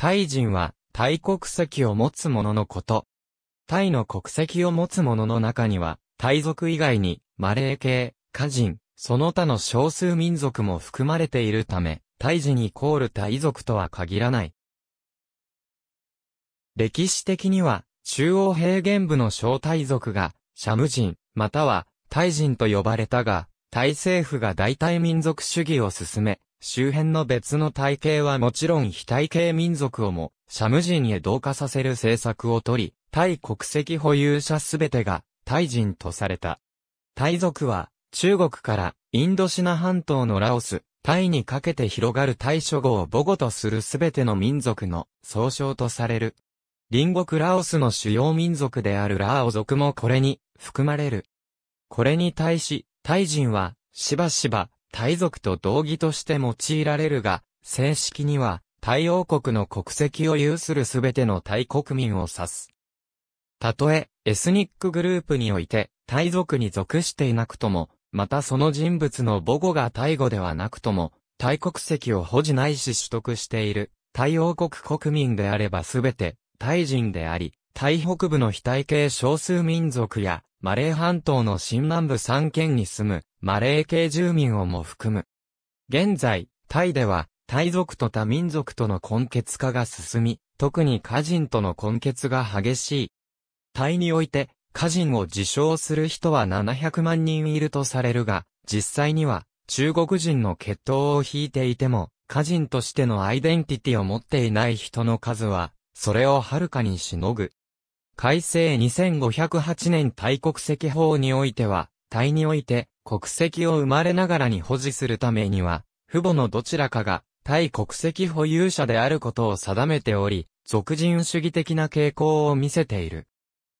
タイ人は、タイ国籍を持つ者のこと。タイの国籍を持つ者の中には、タイ族以外に、マレー系、カ人、その他の少数民族も含まれているため、タイ人イコールタイ族とは限らない。歴史的には、中央平原部の小タイ族が、シャム人、または、タイ人と呼ばれたが、タイ政府が代替民族主義を進め、周辺の別の体系はもちろん非体系民族をも、シャム人へ同化させる政策をとり、タイ国籍保有者すべてが、タイ人とされた。タイ族は、中国からインドシナ半島のラオス、タイにかけて広がる大諸語を母語とするすべての民族の総称とされる。隣国ラオスの主要民族であるラオ族もこれに含まれる。これに対し、タイ人はしばしば対族と同義として用いられるが、正式には、太陽国の国籍を有するすべてのタイ国民を指す。たとえ、エスニックグループにおいて、タイ族に属していなくとも、またその人物の母語がタイ語ではなくとも、タイ国籍を保持ないし取得している、タイ王国国民であればすべて、タイ人であり、タイ北部の非体系少数民族や、マレー半島の新南部3県に住む、マレー系住民をも含む。現在、タイでは、タイ族と他民族との根血化が進み、特に家人との根血が激しい。タイにおいて、家人を自称する人は700万人いるとされるが、実際には、中国人の血統を引いていても、家人としてのアイデンティティを持っていない人の数は、それをはるかにしのぐ。改正2508年大国籍法においては、対において、国籍を生まれながらに保持するためには、父母のどちらかが、対国籍保有者であることを定めており、俗人主義的な傾向を見せている。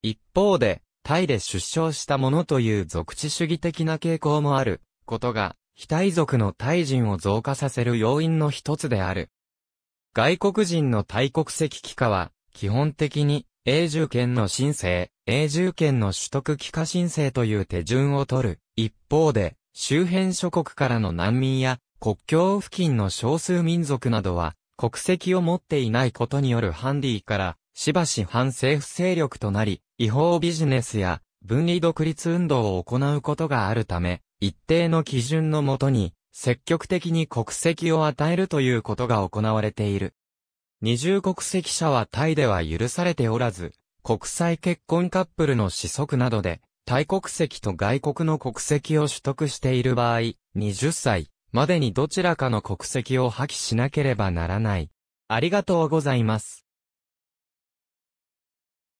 一方で、タイで出生した者という俗地主義的な傾向もある、ことが、非タイ族のタイ人を増加させる要因の一つである。外国人のタイ国籍帰化は、基本的に、永住権の申請、永住権の取得帰化申請という手順を取る。一方で、周辺諸国からの難民や国境付近の少数民族などは、国籍を持っていないことによるハンディから、しばし反政府勢力となり、違法ビジネスや分離独立運動を行うことがあるため、一定の基準のもとに、積極的に国籍を与えるということが行われている。二重国籍者はタイでは許されておらず、国際結婚カップルの子息などで、タイ国籍と外国の国籍を取得している場合、20歳までにどちらかの国籍を破棄しなければならない。ありがとうございます。